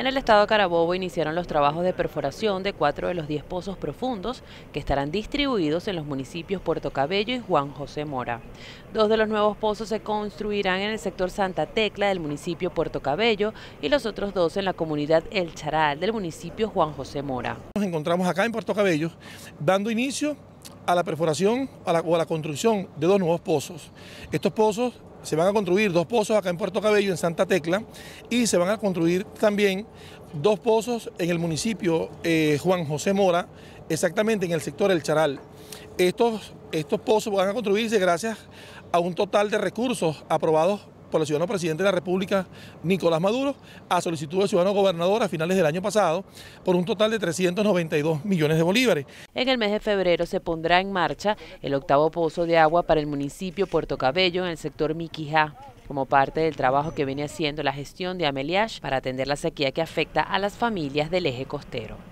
En el estado Carabobo iniciaron los trabajos de perforación de cuatro de los diez pozos profundos que estarán distribuidos en los municipios Puerto Cabello y Juan José Mora. Dos de los nuevos pozos se construirán en el sector Santa Tecla del municipio Puerto Cabello y los otros dos en la comunidad El Charal del municipio Juan José Mora. Nos encontramos acá en Puerto Cabello dando inicio a la perforación a o a la construcción de dos nuevos pozos. Estos pozos se van a construir dos pozos acá en Puerto Cabello, en Santa Tecla, y se van a construir también dos pozos en el municipio eh, Juan José Mora, exactamente en el sector El Charal. Estos, estos pozos van a construirse gracias a un total de recursos aprobados por el ciudadano presidente de la República, Nicolás Maduro, a solicitud del ciudadano gobernador a finales del año pasado, por un total de 392 millones de bolívares. En el mes de febrero se pondrá en marcha el octavo pozo de agua para el municipio Puerto Cabello en el sector Miquijá como parte del trabajo que viene haciendo la gestión de Ameliash para atender la sequía que afecta a las familias del eje costero.